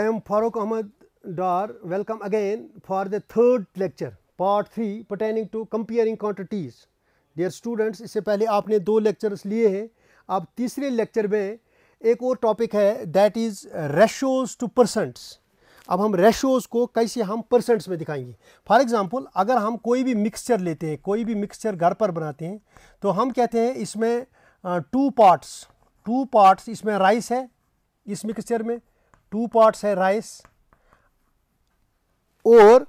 I am Farooq Ahmad Dar. Welcome again for the third lecture, part 3 pertaining to comparing quantities. Dear students, इससे पहले आपने दो lectures लिए हैं अब तीसरे lecture में एक और topic है that is ratios to percents. अब हम रेशोज़ को कैसे हम परसेंट्स में दिखाएंगे फॉर एग्ज़ाम्पल अगर हम कोई भी मिक्सचर लेते हैं कोई भी मिक्सचर घर पर बनाते हैं तो हम कहते हैं इसमें टू पार्ट्स टू पार्ट्स इसमें राइस है इस मिक्सचर में टू पार्ट्स है राइस और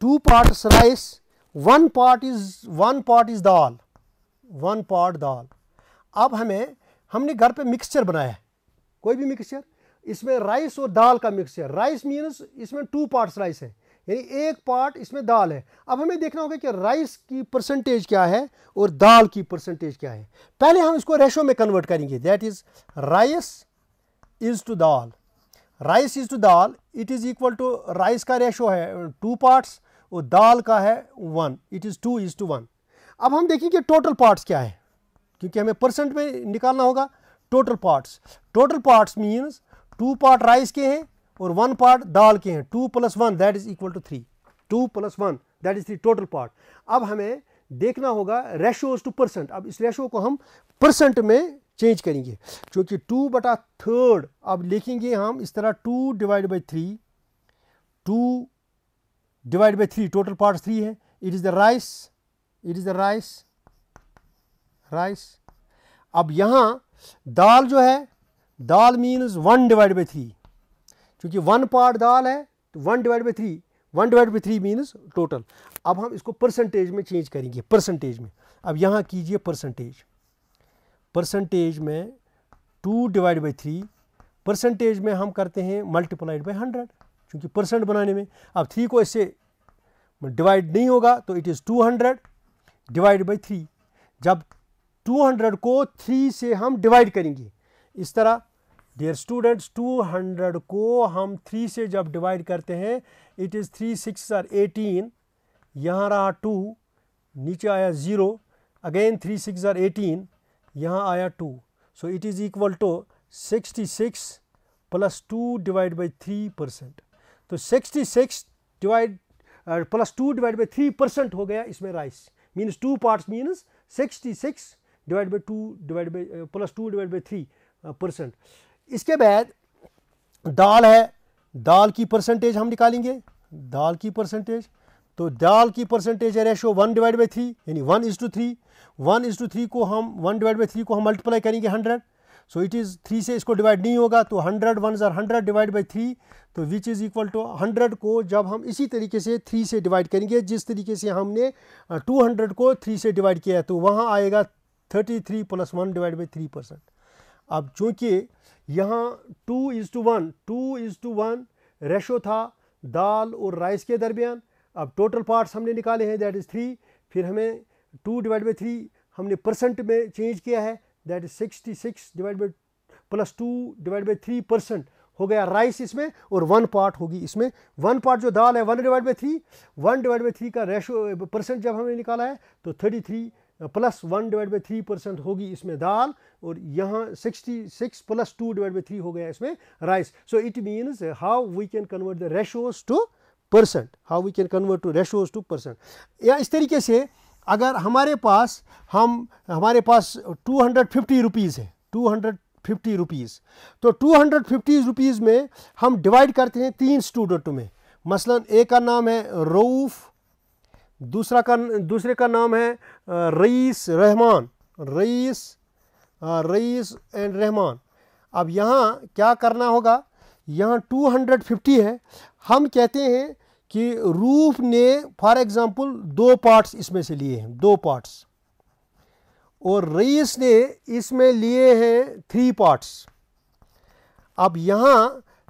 two parts rice one part is one part is dal one part dal अब हमें हमने घर पे मिक्सचर बनाया है कोई भी मिक्सचर इसमें राइस और दाल का मिक्सचर राइस मीन्स इसमें टू पार्ट्स राइस है यानी एक पार्ट इसमें दाल है अब हमें देखना होगा कि राइस की परसेंटेज क्या है और दाल की परसेंटेज क्या है पहले हम इसको रेशो में कन्वर्ट करेंगे that is rice is to dal rice is to dal it is equal to rice का रेशो है टू पार्ट्स और दाल का है one it is two is to one अब हम देखेंगे टोटल पार्ट्स क्या है क्योंकि हमें परसेंट में निकालना होगा total parts total parts means two part rice के हैं और वन पार्ट दाल के हैं two plus one that is equal to three two plus one that is three total part अब हमें देखना होगा रेशोज टू परसेंट अब इस रेशो को हम परसेंट में चेंज करेंगे क्योंकि टू बटा थर्ड अब लिखेंगे हम इस तरह two divide by three two divide by three total part three है it is the rice it is the rice rice अब यहाँ दाल जो है दाल means one divide by three क्योंकि वन पार्ट दाल है तो one divide by three one divide by three means total अब हम इसको परसेंटेज में चेंज करेंगे परसेंटेज में अब यहाँ कीजिए परसेंटेज परसेंटेज में two divide by three percentage में हम करते हैं मल्टीप्लाइड बाई हंड्रेड क्योंकि परसेंट बनाने में अब थ्री को इससे डिवाइड नहीं होगा तो it is two hundred divide by three जब टू हंड्रेड को थ्री से हम डिवाइड करेंगे इस तरह डियर स्टूडेंट्स टू हंड्रेड को हम थ्री से जब डिवाइड करते हैं it is three six are eighteen यहाँ रहा टू नीचे आया zero again three six are eighteen यहाँ आया two so it is equal to sixty six plus two divide by three percent तो sixty six divide plus two divide by three percent हो गया इसमें rice means two parts means sixty six divide by two divide by plus two divide by three percent इसके बाद दाल है दाल की percentage हम निकालेंगे दाल की परसेंटेज तो दाल की परसेंटेज है ratio one divide by three यानी one is to three one is to three को हम वन डिवाइड बाई थ्री को हम मल्टीप्लाई करेंगे hundred so it is three से इसको डिवाइड नहीं होगा तो हंड्रेड वन जर हंड्रेड डिवाइड बाई थ्री तो which is equal to hundred को जब हम इसी तरीके से थ्री से डिवाइड करेंगे जिस तरीके से हमने टू हंड्रेड को थ्री से डिवाइड किया है तो वहाँ आएगा thirty three plus one divide by three percent अब चूँकि यहाँ two is to one two is to one ratio था दाल और राइस के दरमियान अब टोटल पार्ट्स हमने निकाले हैं दैट इज़ थ्री फिर हमें टू डिवाइड बाई थ्री हमने परसेंट में चेंज किया है that is sixty six divide by plus two divide by three percent हो गया राइस इसमें और वन पार्ट होगी इसमें वन पार्ट जो दाल है one divide by three one divide by three का रेशो परसेंट जब हमने निकाला है तो thirty three plus one divide by three percent होगी इसमें दाल और यहाँ sixty six plus two divide by three हो गया इसमें rice so it means how we can convert the ratios to percent how we can convert to ratios to percent या इस तरीके से अगर हमारे पास हम हमारे पास टू हंड्रेड फिफ्टी रुपीज़ है टू हंड्रेड फिफ्टी रुपीज़ तो टू हंड्रेड फिफ्टी रुपीज़ में हम डिवाइड करते हैं तीन स्टूडेंट में मसलन एक का नाम है रऊफ़ दूसरा का दूसरे का नाम है रईस रहमान रईस रईस एंड रहमान अब यहाँ क्या करना होगा यहाँ 250 है हम कहते हैं कि रूफ ने फॉर एग्ज़ाम्पल दो पार्ट्स इसमें से लिए हैं दो पार्ट्स और रईस ने इसमें लिए हैं थ्री पार्ट्स अब यहाँ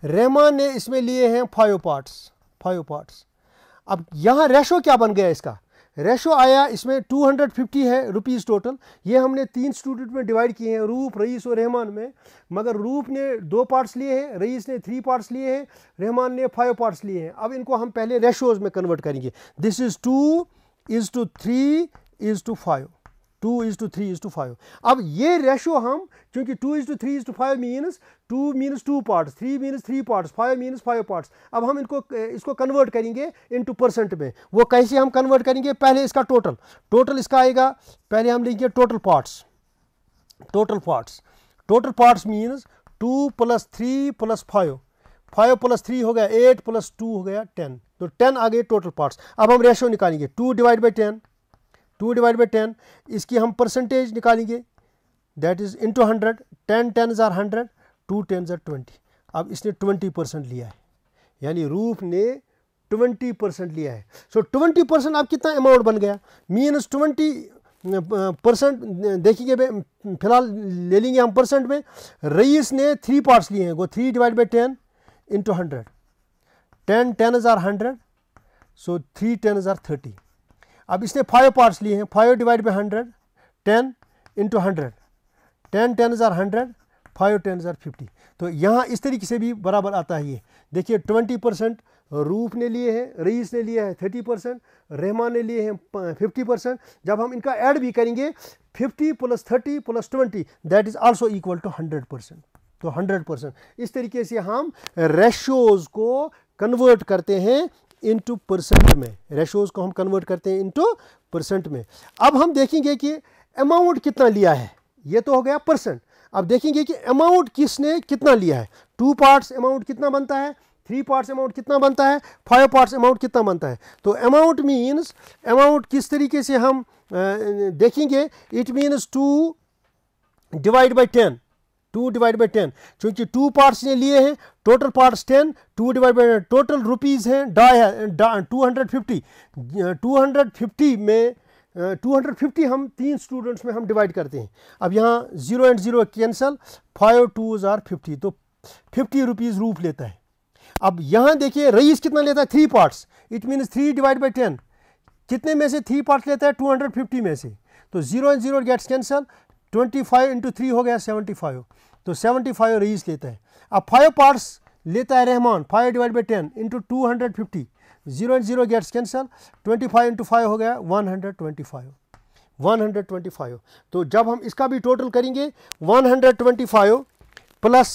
रहमान ने इसमें लिए हैं फाइव पार्ट्स फाइव पार्ट्स अब यहाँ रेशो क्या बन गया इसका रेशो आया इसमें 250 है रुपीज़ टोटल ये हमने तीन स्टूडेंट में डिवाइड किए हैं रूप रईस और रहमान में मगर रूप ने दो पार्ट्स लिए हैं रईस ने थ्री पार्ट्स लिए हैं रहमान ने फाइव पार्ट्स लिए हैं अब इनको हम पहले रेशोज़ में कन्वर्ट करेंगे this is two is to three is to five two is to three is to five अब ये रेशो हम क्योंकि two is to three is to five means two means two parts three means three parts five means five parts अब हम इनको इसको convert करेंगे into percent में वो कैसे हम कन्वर्ट करेंगे पहले इसका टोटल टोटल इसका आएगा पहले हम लिखेंगे total parts total parts total parts means two plus three plus five five plus three हो गया एट प्लस टू हो गया टेन तो टेन आ गए टोटल पार्ट्स अब हम रेशो निकालेंगे two divide by ten two divide by ten इसकी हम परसेंटेज निकालेंगे that is into hundred ten ten ज़ार हंड्रेड टू टेन ज़ार ट्वेंटी अब इसने ट्वेंटी परसेंट लिया है यानी रूफ ने ट्वेंटी परसेंट लिया है सो ट्वेंटी परसेंट अब कितना अमाउंट बन गया मीनस ट्वेंटी परसेंट देखेंगे फिलहाल ले लेंगे हम परसेंट में रईस ने थ्री पार्ट्स लिए हैं वो three divide by ten into hundred ten ten हज़ार हंड्रेड सो थ्री टेन हज़ार थर्टी अब इसने फाइव पार्ट्स लिए हैं five divide by hundred ten into hundred ten ten हज़ार हंड्रेड फाइव टेन हज़ार फिफ्टी तो यहाँ इस तरीके से भी बराबर आता है ये देखिए ट्वेंटी परसेंट रूफ ने लिए हैं रईस ने लिए है थर्टी परसेंट रहमान ने लिए हैं फिफ्टी परसेंट जब हम इनका ऐड भी करेंगे fifty plus thirty plus twenty that is also equal to hundred percent तो हंड्रेड परसेंट इस तरीके से हम रेशोज़ को कन्वर्ट करते हैं इनटू परसेंट में रेशोज़ को हम कन्वर्ट करते हैं इनटू परसेंट में अब हम देखेंगे कि अमाउंट कितना लिया है ये तो हो गया परसेंट अब देखेंगे कि अमाउंट किसने कितना लिया है टू पार्ट्स अमाउंट कितना बनता है थ्री पार्ट्स अमाउंट कितना बनता है फाइव पार्ट्स अमाउंट कितना बनता है तो अमाउंट मीन्स अमाउंट किस तरीके से हम देखेंगे it means two divide by ten two divide by ten चूंकि टू पार्ट्स ने लिए हैं total parts ten two divide by total rupees हैं डाई है two hundred fifty two hundred fifty में टू हंड्रेड फिफ्टी हम तीन स्टूडेंट्स में हम डिवाइड करते हैं अब यहाँ zero and zero cancel five twos are fifty तो फिफ्टी रुपीज़ रूप लेता है अब यहाँ देखिए रईस कितना लेता है three parts it means three divide by ten कितने में से थ्री पार्ट लेता है टू हंड्रेड फिफ्टी में से तो zero and zero gets cancel twenty five into three हो गया सेवेंटी फाइव तो सेवेंटी फाइव रईस लेता है अब फाइव पार्ट्स लेता है Rahman five divide by ten into two hundred fifty zero and zero gets cancel twenty five into five हो गया one hundred twenty five one hundred twenty five तो जब हम इसका भी टोटल करेंगे one hundred twenty five plus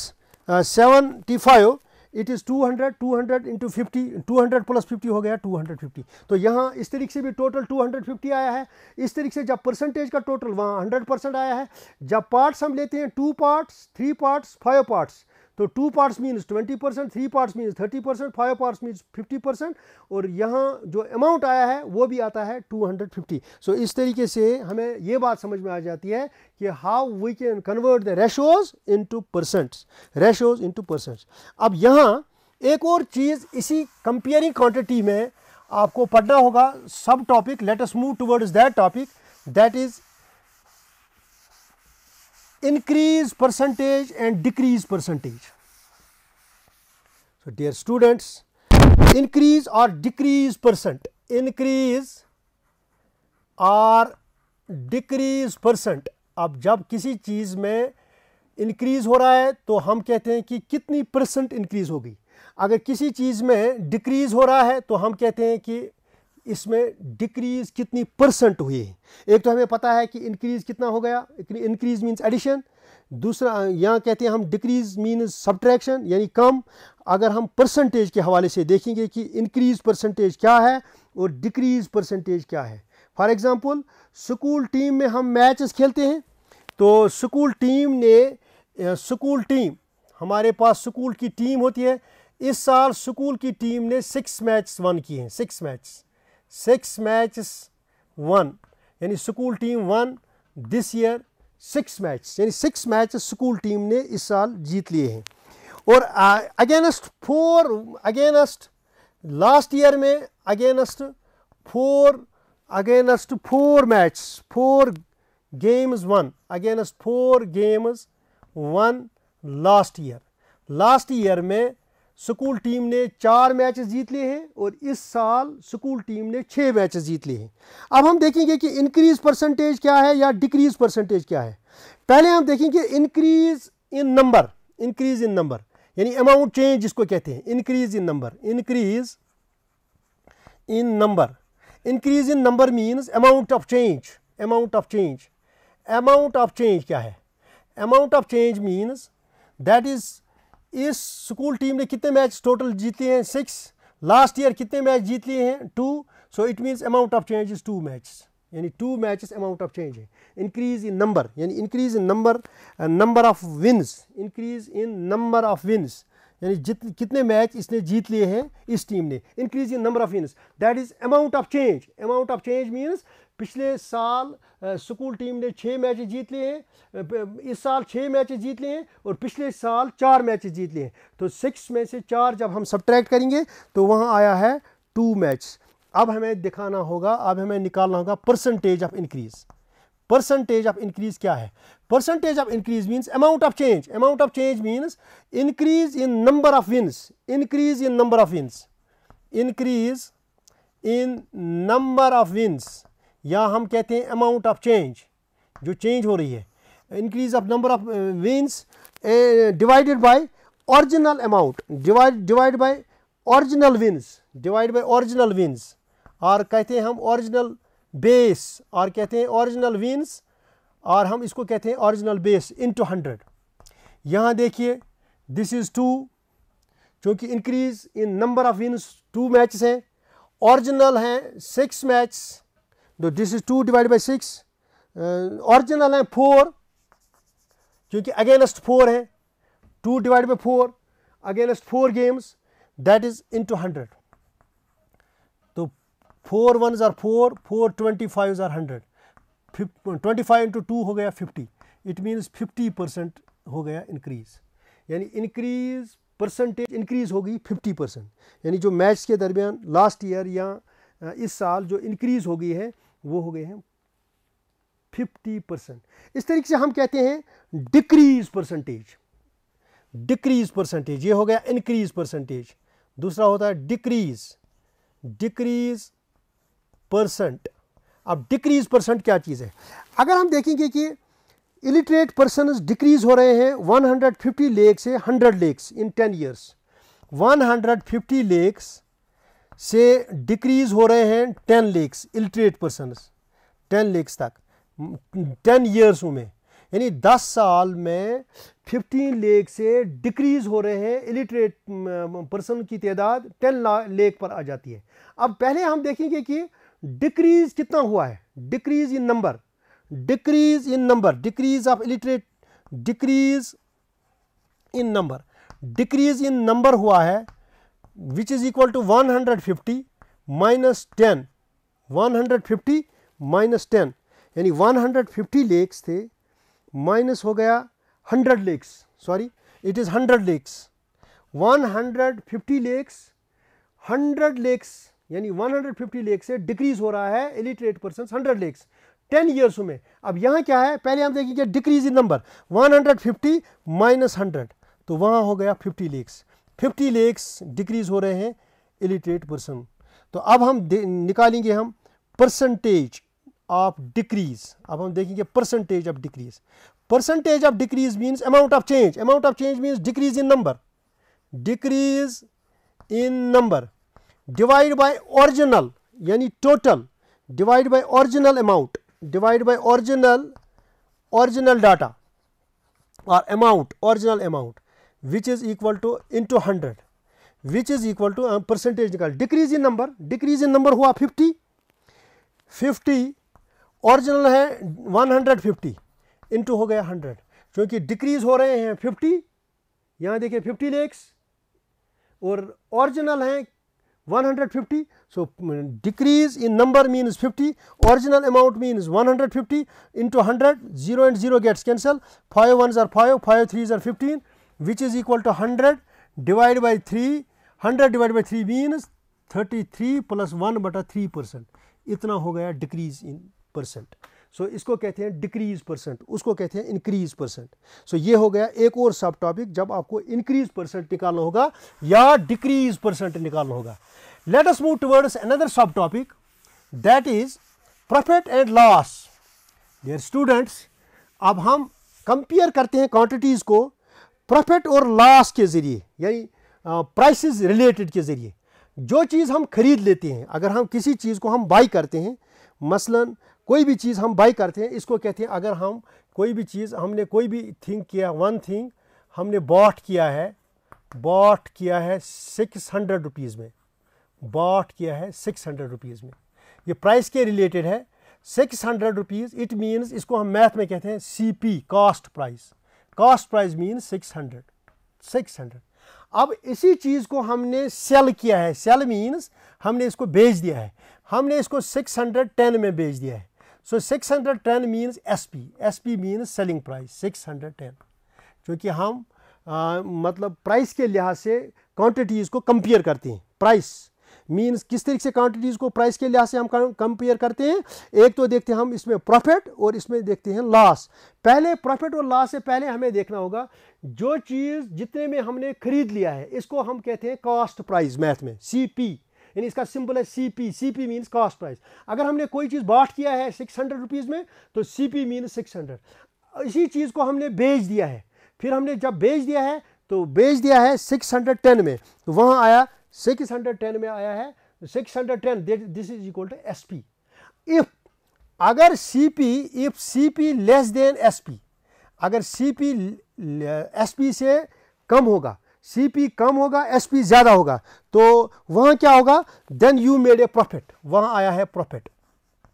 seventy five it is 200 200 into fifty two plus fifty हो गया 250 तो यहाँ इस तरीके से भी टोटल 250 आया है इस तरीके से जब परसेंटेज का टोटल वहाँ 100 परसेंट आया है जब पार्ट्स हम लेते हैं two parts three parts five parts तो two parts means twenty percent three parts means thirty percent five parts means fifty percent और यहाँ जो अमाउंट आया है वो भी आता है टू हंड्रेड फिफ्टी सो इस तरीके से हमें ये बात समझ में आ जाती है कि how we can convert the ratios into percents ratios into percents अब यहाँ एक और चीज़ इसी कंपेयरिंग क्वान्टिटी में आपको पढ़ना होगा सब topic let us move towards that topic that is increase percentage and decrease percentage. So, dear students increase or decrease percent increase और डिक्रीज परसेंट अब जब किसी चीज़ में इंक्रीज़ हो रहा है तो हम कहते हैं कि कितनी परसेंट इंक्रीज़ होगी अगर किसी चीज़ में डिक्रीज़ हो रहा है तो हम कहते हैं कि इसमें डिक्रीज कितनी परसेंट हुई एक तो हमें पता है कि इंक्रीज कितना हो गया इंक्रीज मीन्स एडिशन दूसरा यहाँ कहते हैं हम डिक्रीज मीन सब्ट्रैक्शन यानी कम अगर हम परसेंटेज के हवाले से देखेंगे कि इंक्रीज परसेंटेज क्या है और डिक्रीज परसेंटेज क्या है फॉर एग्ज़ाम्पल स्कूल टीम में हम मैच खेलते हैं तो स्कूल टीम ने स्कूल टीम हमारे पास स्कूल की टीम होती है इस साल स्कूल की टीम ने सिक्स मैच वन किए हैं six match six matches won यानी school team won this year six match यानी सिक्स मैच स्कूल टीम ने इस साल जीत लिए हैं और against four against last year में against four against four match four games won against four games won last year last year में स्कूल टीम ने चार मैच जीत लिए हैं और इस साल स्कूल टीम ने छः मैच जीत लिए हैं अब हम देखेंगे कि इंक्रीज परसेंटेज क्या है या डिक्रीज परसेंटेज क्या है पहले हम देखेंगे increase in number increase in number यानी अमाउंट चेंज जिसको कहते हैं increase in number increase in number increase in number means amount of change amount of change amount of change क्या है amount of change means that is इस school team ने कितने match total जीते हैं सिक्स लास्ट ईयर कितने match जीत लिए हैं two so it means amount of change is two match यानी two match amount of change है इंक्रीज इन नंबर यानी increase in number number of wins increase in number of wins यानी जित कितने मैच इसने जीत लिए हैं इस टीम ने increase in number of innings that is amount of change amount of change means पिछले साल स्कूल टीम ने छः मैच जीत लिए हैं इस साल छः मैच जीत लिए हैं और पिछले साल चार मैच जीत लिए हैं तो सिक्स में से चार जब हम सब्ट्रैक्ट करेंगे तो वहाँ आया है टू मैच अब हमें दिखाना होगा अब हमें निकालना होगा percentage of increase percentage of increase क्या है percentage of increase means amount of change amount of change means increase in number of wins increase in number of wins increase in number of wins या हम कहते हैं amount of change जो change हो रही है increase of number of wins divided by original amount divide by original wins divide by original wins और कहते हैं हम ओरिजिनल बेस और कहते हैं ओरिजिनल विंस और हम इसको कहते हैं original base into hundred यहाँ देखिए दिस इज़ टू चूँकि increase in number of wins two match हैं ओरिजिनल हैं सिक्स मैच तो this is two divide by six original हैं फोर क्योंकि अगेंस्ट फोर हैं two divide by four against four games that is into hundred four one are four four twenty five are hundred twenty five into two हो गया fifty it means fifty percent हो गया increase यानी increase percentage increase होगी fifty percent यानी जो match के दरमियान लास्ट ईयर या इस साल जो इंक्रीज़ हो गई है वो हो गए हैं फिफ्टी परसेंट इस तरीके से हम कहते हैं डिक्रीज परसेंटेज डिक्रीज परसेंटेज ये हो गया इंक्रीज परसेंटेज दूसरा होता है डिक्रीज डिक्रीज परसेंट अब डिक्रीज परसेंट क्या चीज़ है अगर हम देखेंगे कि इलिटरेट पर्सन डिक्रीज हो रहे हैं 150 लेक से hundred lakhs in one hundred 150 lakhs से डिक्रीज हो रहे हैं ten lakhs illiterate person ten lakhs तक टेन ईयर्स में यानी 10 साल में 15 लेख से डिक्रीज हो रहे हैं इलिटरेट पर्सन की तादाद 10 लेख पर आ जाती है अब पहले हम देखेंगे कि डिक्रीज कितना हुआ है decrease in number decrease in number decrease of illiterate decrease in number decrease in number हुआ है which is equal to 150 hundred fifty minus ten one hundred fifty minus ten यानी 150 हंड्रेड फिफ्टी लेक्स थे minus हो गया 100 lakhs sorry it is 100 lakhs 150 lakhs 100 lakhs यानी 150 लेख से decrease हो रहा है illiterate person hundred lakhs ten years में अब यहाँ क्या है पहले हम देखेंगे decrease in number 150 minus hundred तो वहाँ हो गया 50 लेक्स 50 लेक्स डिक्रीज हो रहे हैं इलिटरेट पर्सन तो अब हम निकालेंगे हम परसेंटेज ऑफ डिक्रीज अब हम देखेंगे percentage of decrease percentage of decrease means amount of change amount of change means decrease in number decrease in number divide by original यानी total divide by original amount divide by original original data और amount original amount which is equal to into hundred which is equal to percentage निकाल decrease in number decrease in number हुआ fifty fifty original है one hundred fifty into हो गया hundred क्योंकि decrease हो रहे हैं फिफ्टी यहाँ देखिए फिफ्टी लेक्स और ओरिजिनल हैं 150. So, mm, decrease in number means 50, original amount means 150 into 100, 0 and 0 gets cancelled, 5 ones are 5, 5 threes are 15, which is equal to 100 divided by 3, 100 divided by 3 means 33 plus 1 but 3 percent. इतना हो गया decrease in percent. So so, इसको कहते हैं decrease percent उसको कहते हैं increase percent so ये हो गया एक और सब टॉपिक जब आपको इंक्रीज परसेंट निकालना होगा या डिक्रीज परसेंट निकालना होगा let us move towards another subtopic that is profit and loss dear students अब हम कंपेयर करते हैं क्वांटिटीज़ को प्रॉफिट और लॉस के ज़रिए यानी प्राइसेस रिलेटेड के ज़रिए जो चीज़ हम खरीद लेते हैं अगर हम किसी चीज़ को हम बाई करते हैं मसलन कोई भी चीज़ हम बाई करते हैं इसको कहते हैं अगर हम कोई भी चीज़ हमने कोई भी थिंग किया वन थिंग हमने बॉट किया है बॉट किया है सिक्स हंड्रेड रुपीज़ में बॉट किया है सिक्स हंड्रेड रुपीज़ में ये प्राइस के रिलेटेड है six hundred rupees it means इसको हम मैथ में कहते हैं C P cost price cost price means six hundred six hundred अब इसी चीज़ को हमने सेल किया है सेल मीन्स हमने इसको बेच दिया है हमने इसको सिक्स हंड्रेड टेन में बेच दिया है P 610 P means selling price six hundred 610. क्योंकि हम आ, मतलब प्राइस के लिहाज से क्वांटिटीज़ को कंपेयर करते हैं प्राइस मीन्स किस तरीके से क्वांटिटीज़ को प्राइस के लिहाज से हम कंपेयर करते हैं एक तो देखते हैं हम इसमें प्रॉफिट और इसमें देखते हैं लॉस पहले प्रॉफिट और लॉस से पहले हमें देखना होगा जो चीज़ जितने में हमने खरीद लिया है इसको हम कहते हैं कॉस्ट प्राइस मैथ में सी पी यानी इसका सिंपल है C P C P means cost price अगर हमने कोई चीज़ बाट किया है सिक्स हंड्रेड रुपीज़ में तो C P means six hundred इसी चीज़ को हमने बेच दिया है फिर हमने जब बेच दिया है तो बेच दिया है सिक्स हंड्रेड टेन में तो वहाँ आया सिक्स हंड्रेड टेन में आया है six hundred ten this is equal to S P if अगर C P if C P less than S P अगर सी पी एस पी से कम होगा सी कम होगा एस ज़्यादा होगा तो वहाँ क्या होगा then you made a profit वहाँ आया है प्रॉफिट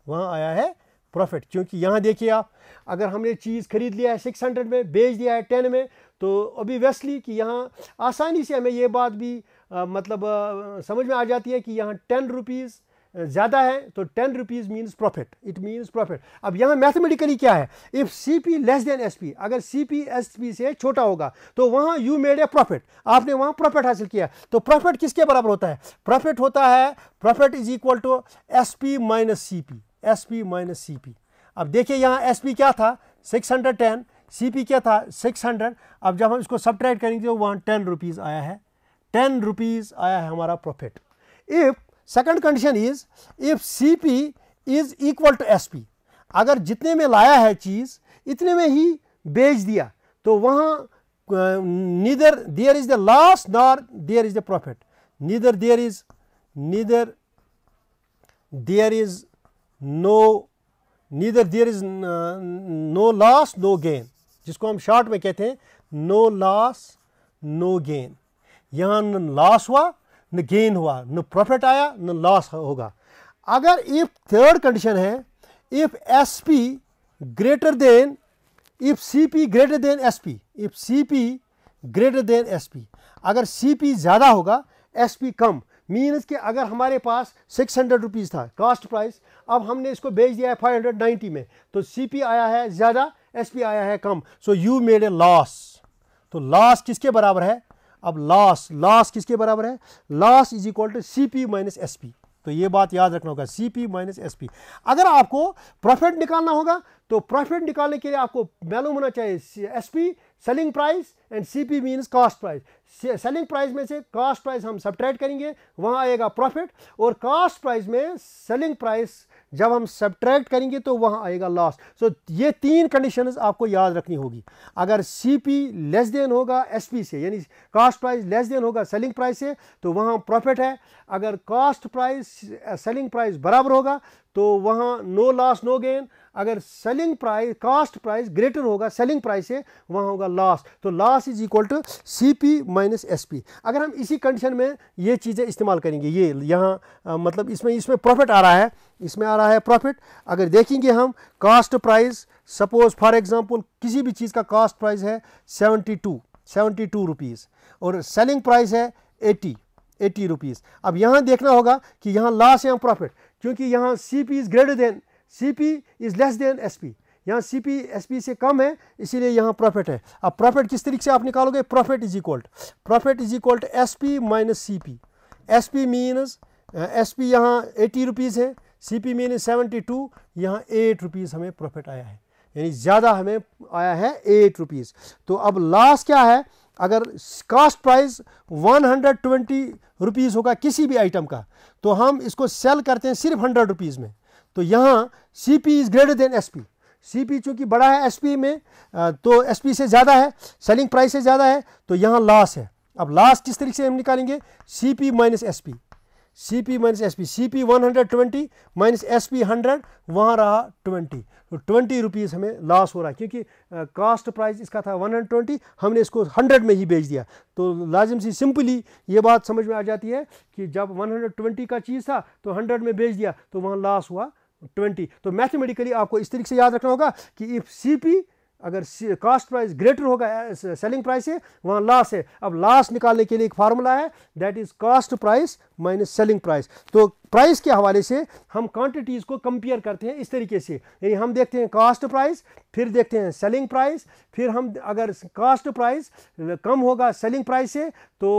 वहाँ आया है प्रॉफिट क्योंकि यहाँ देखिए आप अगर हमने चीज़ खरीद लिया है सिक्स हंड्रेड में बेच दिया है टेन में तो ओबिवेस्ली कि यहाँ आसानी से हमें ये बात भी आ, मतलब आ, समझ में आ जाती है कि यहाँ टेन रुपीज़ ज़्यादा है तो ten rupees means profit it means profit अब यहाँ मैथमेटिकली क्या है if C P less than S P अगर सी पी एस पी से छोटा होगा तो वहाँ यू मेड ए प्रॉफिट आपने वहाँ प्रॉफिट हासिल किया तो प्रॉफिट किसके बराबर होता है प्रॉफिट होता है profit is equal to S P minus C P S P minus C P अब देखिए यहाँ एस पी क्या था six hundred ten C P क्या था सिक्स हंड्रेड अब जब हम इसको सब्ट्रैक्ट करेंगे तो वहाँ टेन रुपीज़ आया है टेन रुपीज़ आया है हमारा profit if second condition is if C P is equal to S P अगर जितने में लाया है चीज़ इतने में ही बेच दिया तो वहाँ neither there is the loss nor there is the profit neither there is neither there is no neither there is no loss no gain जिसको हम शॉर्ट में कहते हैं नो लॉस नो गेन यहाँ लॉस हुआ न गेन हुआ न प्रॉफिट आया न लॉस होगा अगर इफ थर्ड कंडीशन है if S P greater than if C P greater than S P if C P greater than S P अगर सी पी ज़्यादा होगा एस पी कम मीन्स कि अगर हमारे पास सिक्स हंड्रेड रुपीज़ था cost price अब हमने इसको बेच दिया है फाइव हंड्रेड नाइन्टी में तो सी पी आया है ज़्यादा एस पी आया है कम so you made a loss तो लॉस किसके बराबर है अब लॉस लॉस किसके बराबर है loss is equal to C P minus S P तो ये बात याद रखना होगा C P minus S P अगर आपको प्रॉफिट निकालना होगा तो प्रॉफिट निकालने के लिए आपको मालूम होना चाहिए S P selling price and C P means cost price selling price में से कॉस्ट प्राइस हम सब्ट्रैक्ट करेंगे वहाँ आएगा प्रॉफिट और कॉस्ट प्राइस में सेलिंग प्राइस जब हम सब्ट्रैक्ट करेंगे तो वहाँ आएगा लॉस सो so, ये तीन कंडीशन आपको याद रखनी होगी अगर सी पी लेस देन होगा एस पी से यानी कास्ट प्राइस लेस देन होगा सेलिंग प्राइस से तो वहाँ प्रॉफिट है अगर कास्ट प्राइस सेलिंग प्राइस बराबर होगा तो वहाँ नो लॉस नो गेन अगर selling price cost price greater होगा सेलिंग प्राइस से वहाँ होगा लॉस तो loss is equal to C P minus S P अगर हम इसी कंडीशन में ये चीज़ें इस्तेमाल करेंगे ये यहाँ मतलब इसमें इसमें प्रॉफिट आ रहा है इसमें आ रहा है प्रॉफिट अगर देखेंगे हम cost price suppose for example किसी भी चीज़ का कास्ट प्राइस है seventy two seventy two rupees और सेलिंग प्राइस है एटी एटी रुपीज़ अब यहाँ देखना होगा कि यहाँ लॉस या प्रॉफिट क्योंकि यहाँ C P is greater than C P is less than S P यहाँ सी पी एस पी से कम है इसीलिए यहाँ प्रॉफिट है अब प्रॉफिट किस तरीके से आप निकालोगे profit is equal profit is equal to S P minus C P S P minus S P यहाँ एटी रुपीज़ है C P minus seventy two यहाँ एट रुपीज़ हमें प्रॉफिट आया है यानी ज़्यादा हमें आया है एट रुपीज़ तो अब लॉस क्या है अगर कास्ट प्राइस 120 हंड्रेड होगा किसी भी आइटम का तो हम इसको सेल करते हैं सिर्फ 100 रुपीस में तो यहाँ C P is greater than S P C P चूँकि बड़ा है एस पी में तो एस पी से ज़्यादा है सेलिंग प्राइस से ज़्यादा है तो यहाँ लॉस है अब लॉस किस तरीके से हम निकालेंगे C P minus S P C P minus S P C P one hundred twenty minus S P hundred वहाँ रहा ट्वेंटी तो ट्वेंटी रुपीज़ हमें लॉस हो रहा है क्योंकि कास्ट प्राइस इसका था वन हंड्रेड ट्वेंटी हमने इसको हंड्रेड में ही बेच दिया तो लाजिम सी सिंपली ये बात समझ में आ जाती है कि जब वन हंड्रेड ट्वेंटी का चीज़ था तो हंड्रेड में बेच दिया तो वहाँ लॉस हुआ ट्वेंटी तो मैथमेटिकली आपको इस तरीके से याद रखना होगा कि इफ़ सी पी अगर कास्ट प्राइस ग्रेटर होगा सेलिंग प्राइस से वहाँ लॉस है अब लॉस निकालने के लिए एक फार्मूला है that is cost price minus selling price तो प्राइस के हवाले से हम क्वांटिटीज़ को कंपेयर करते हैं इस तरीके से यानी हम देखते हैं कास्ट प्राइस फिर देखते हैं सेलिंग प्राइस फिर हम अगर कास्ट प्राइस कम होगा सेलिंग प्राइस से तो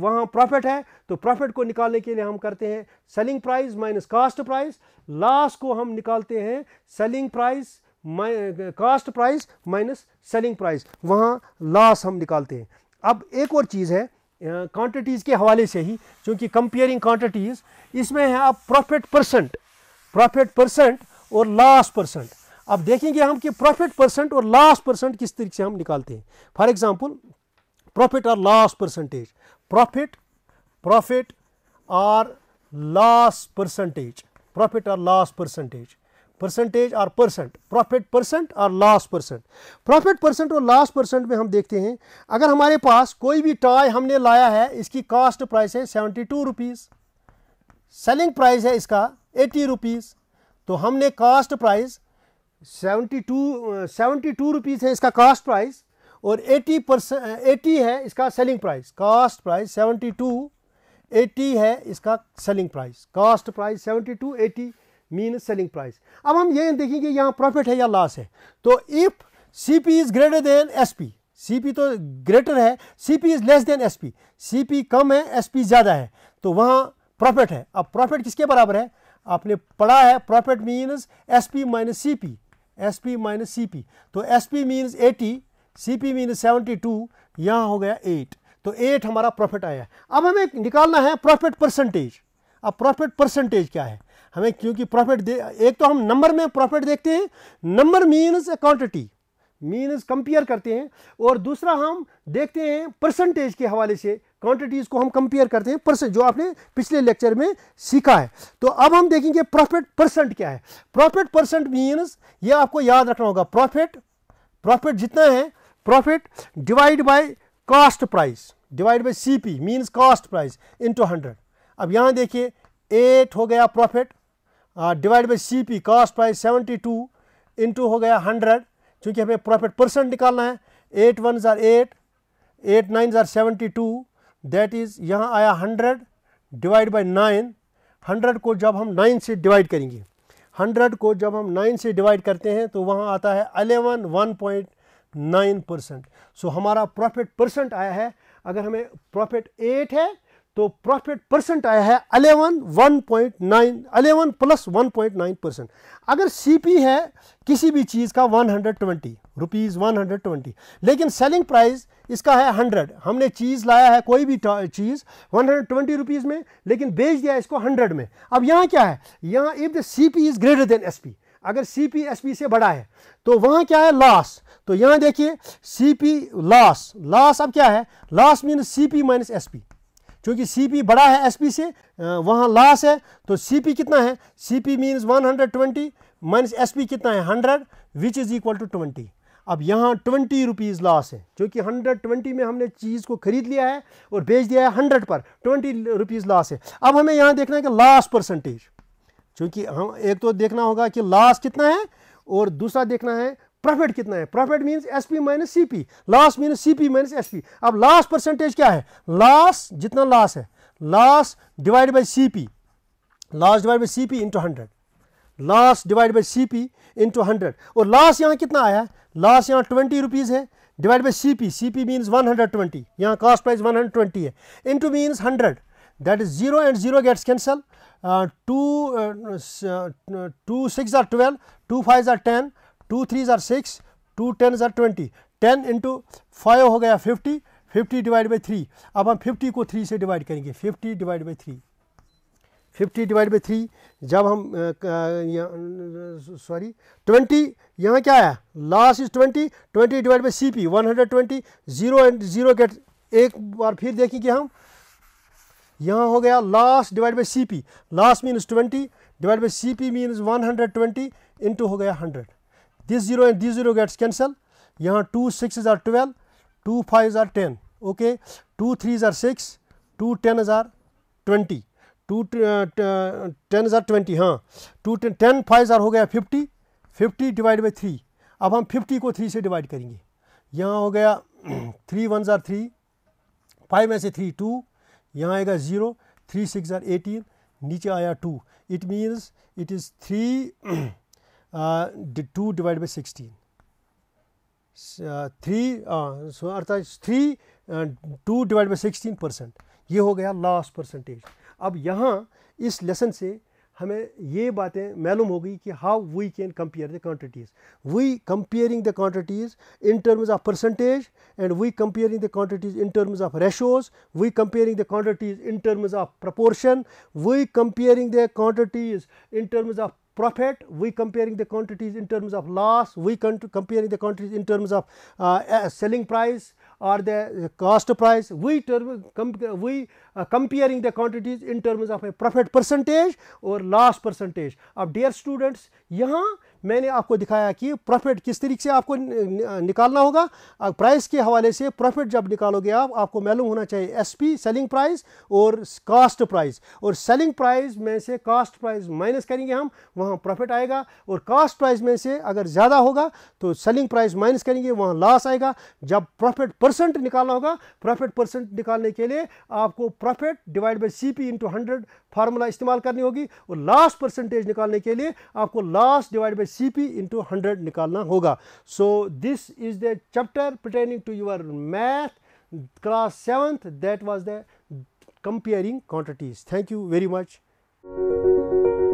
वहाँ प्रॉफिट है तो प्रॉफिट को निकालने के लिए हम करते हैं selling price minus cost price loss को हम निकालते हैं selling price cost price minus selling price वहाँ लॉस हम निकालते हैं अब एक और चीज़ है क्वांटिटीज़ के हवाले से ही क्योंकि कंपेयरिंग क्वांटिटीज़ इसमें है आप प्रॉफिट परसेंट प्रॉफिट परसेंट और लॉस परसेंट अब देखेंगे हम कि प्रॉफिट परसेंट और लॉस परसेंट किस तरीके से हम निकालते हैं फॉर एग्जांपल प्रॉफिट और लॉस परसेंटेज प्रॉफिट प्रॉफिट और लॉस परसेंटेज प्रॉफिट और लॉस परसेंटेज परसेंटेज और परसेंट प्रॉफिट परसेंट और लॉस परसेंट प्रॉफिट परसेंट और लॉस परसेंट में हम देखते हैं अगर हमारे पास कोई भी टॉय हमने लाया है इसकी कॉस्ट प्राइस है seventy two rupees selling price है इसका एटी रुपीज़ तो हमने cost price seventy two seventy two rupees है इसका कॉस्ट प्राइस और एटी परसेंट एटी है इसका selling price cost price seventy two eighty है इसका selling price cost price seventy two eighty mean selling price अब हम ये देखेंगे यहाँ प्रॉफिट है या लॉस है तो if C P is greater than S P C P तो ग्रेटर है C P is less than S P C P कम है एस पी ज़्यादा है तो वहाँ प्रॉफिट है अब प्रॉफिट किसके बराबर है आपने पढ़ा है profit means S P minus C P S P minus C P तो S P means eighty C P means seventy two यहाँ हो गया एट तो एट हमारा प्रॉफिट आया अब हमें निकालना है प्रॉफिट परसेंटेज अब प्रॉफिट परसेंटेज क्या है हमें क्योंकि प्रॉफिट दे एक तो हम नंबर में प्रॉफिट देखते हैं number means a quantity means compare करते हैं और दूसरा हम देखते हैं परसेंटेज के हवाले से क्वांटिटीज़ को हम कंपेयर करते हैं परसेंट जो आपने पिछले लेक्चर में सीखा है तो अब हम देखेंगे प्रॉफिट परसेंट क्या है प्रॉफिट परसेंट मीन्स ये आपको याद रखना होगा प्रॉफिट प्रॉफिट जितना है profit divide by cost price divide by CP means cost price into hundred अब यहाँ देखिए एट हो गया profit divide by C P cost price seventy two into हो गया हंड्रेड क्योंकि हमें प्रॉफिट परसेंट निकालना है eight one are eight eight nine are seventy two that is यहाँ आया hundred divide by nine hundred को जब हम नाइन से डिवाइड करेंगे हंड्रेड को जब हम नाइन से डिवाइड करते हैं तो वहाँ आता है eleven one point nine percent so हमारा प्रॉफिट परसेंट आया है अगर हमें प्रॉफिट एट है तो प्रॉफिट परसेंट आया है eleven one point nine eleven plus one point nine percent अगर सी पी है किसी भी चीज़ का one hundred twenty rupees one hundred twenty लेकिन सेलिंग प्राइस इसका है हंड्रेड हमने चीज़ लाया है कोई भी चीज़ वन हंड्रेड ट्वेंटी रुपीज़ में लेकिन बेच दिया इसको हंड्रेड में अब यहाँ क्या है यहाँ if the C P is greater than S P अगर सी पी एस पी से बड़ा है तो वहाँ क्या है लॉस तो यहाँ देखिए सी पी लॉस लॉस अब क्या है loss mean C P minus S P चूँकि सी पी बड़ा है एस पी से वहाँ लॉस है तो सी पी कितना है C P means one hundred twenty minus S P कितना है hundred which is equal to twenty अब यहाँ ट्वेंटी रुपीज़ लॉस है क्योंकि हंड्रेड ट्वेंटी में हमने चीज़ को ख़रीद लिया है और बेच दिया है हंड्रेड पर ट्वेंटी रुपीज़ लॉस है अब हमें यहाँ देखना है कि लॉस परसेंटेज क्योंकि हम एक तो देखना होगा कि लॉस कितना है और दूसरा देखना है प्रॉफिट कितना है profit means S P minus C P loss means C P minus S P अब लॉस परसेंटेज क्या है लॉस जितना लॉस है loss divide by C P loss divide by C P into hundred loss divide by C P into hundred और loss यहाँ कितना आया है लॉस यहाँ ट्वेंटी रुपीज़ है divide by C P C P means one hundred twenty यहाँ cost price one hundred twenty है into means hundred that is zero and zero gets cancel two two six are twelve two five are ten two three are six two ten tsar twenty ten into five हो गया fifty fifty divide by three अब हम fifty को three से divide करेंगे fifty divide by three fifty divide by three जब हम sorry twenty यहाँ क्या आया loss is twenty twenty divide by C P one hundred twenty zero and zero get एक बार फिर देखेंगे हम यहाँ हो गया loss divide by C P loss means twenty divide by C P means one hundred twenty into हो गया hundred this zero and this zero gets cancelled. यहाँ two six are twelve two five are ten okay two three are six two ten are twenty two ten are twenty हाँ two ten five are हो गया fifty fifty divide by three अब हम fifty को three से divide करेंगे यहाँ हो गया three one are three five में से थ्री टू यहाँ आएगा zero three six are eighteen नीचे आया two it means it is three two divide by sixteen three अर्थात three two divide by sixteen percent ये हो गया लास्ट परसेंटेज अब यहाँ इस लेसन से हमें ये बातें मालूम हो गई कि how we can compare the quantities we comparing the quantities in terms of percentage and we comparing the quantities in terms of ratios we comparing the quantities in terms of proportion we comparing the quantities in terms of profit, we comparing the quantities in terms of loss, we comparing the quantities in terms of uh, uh selling price or the cost price, we, term, we uh, comparing the quantities in terms of a profit percentage or loss percentage. Of dear students, here. मैंने आपको दिखाया कि profit किस तरीके से आपको निकालना होगा प्राइस के हवाले से प्रॉफिट जब निकालोगे आप आपको मालूम होना चाहिए एसपी सेलिंग प्राइस और कास्ट प्राइस और सेलिंग प्राइस में से कास्ट प्राइस माइनस करेंगे हम वहाँ प्रॉफिट आएगा और कास्ट प्राइस में से अगर ज़्यादा होगा तो सेलिंग प्राइस माइनस करेंगे वहाँ लॉस आएगा जब प्रॉफिट परसेंट निकालना होगा प्रॉफिट परसेंट निकालने के लिए आपको profit divide by C P into hundred formula इस्तेमाल करनी होगी और लास्ट परसेंटेज निकालने के लिए आपको loss divide by C P into hundred निकालना होगा so this is the chapter pertaining to your math class seventh that was the comparing quantities thank you very much